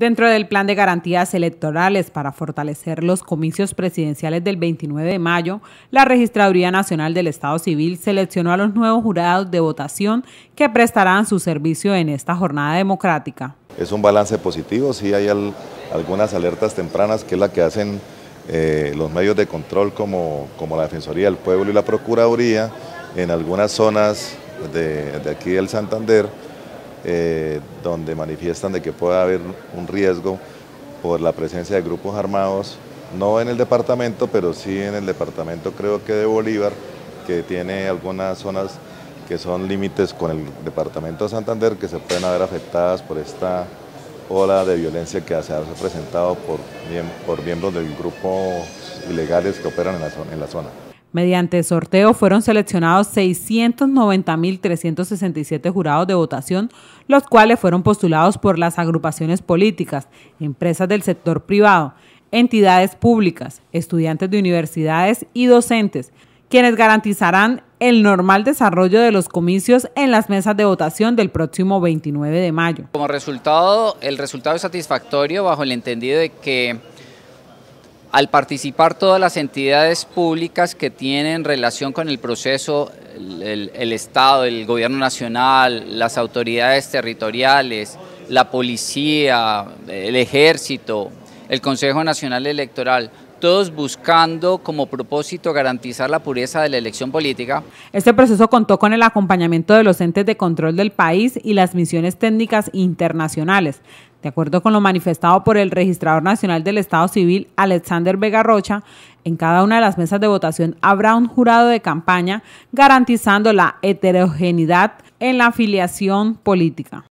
Dentro del plan de garantías electorales para fortalecer los comicios presidenciales del 29 de mayo, la Registraduría Nacional del Estado Civil seleccionó a los nuevos jurados de votación que prestarán su servicio en esta jornada democrática. Es un balance positivo, sí hay algunas alertas tempranas que es la que hacen eh, los medios de control como, la Defensoría del Pueblo y la Procuraduría en algunas zonas de, de aquí del Santander, eh, donde manifiestan de que puede haber un riesgo por la presencia de grupos armados, no en el departamento, pero sí en el departamento creo que de Bolívar, que tiene algunas zonas que son límites con el departamento de Santander, que se pueden haber afectadas por esta ola de violencia que se ha presentado por, miembros de grupos ilegales que operan En la zona. Mediante sorteo fueron seleccionados 690.367 jurados de votación, los cuales fueron postulados por las agrupaciones políticas, empresas del sector privado, entidades públicas, estudiantes de universidades y docentes, quienes garantizarán el normal desarrollo de los comicios en las mesas de votación del próximo 29 de mayo. Como resultado, el resultado es satisfactorio bajo el entendido de que al participar todas las entidades públicas que tienen relación con el proceso, el, Estado, el Gobierno Nacional, las autoridades territoriales, la policía, el Ejército, el Consejo Nacional Electoral, todos buscando como propósito garantizar la pureza de la elección política. Este proceso contó con el acompañamiento de los entes de control del país y las misiones técnicas internacionales. De acuerdo con lo manifestado por el Registrador Nacional del Estado Civil, Alexander Vega Rocha, en cada una de las mesas de votación habrá un jurado de campaña garantizando la heterogeneidad en la afiliación política.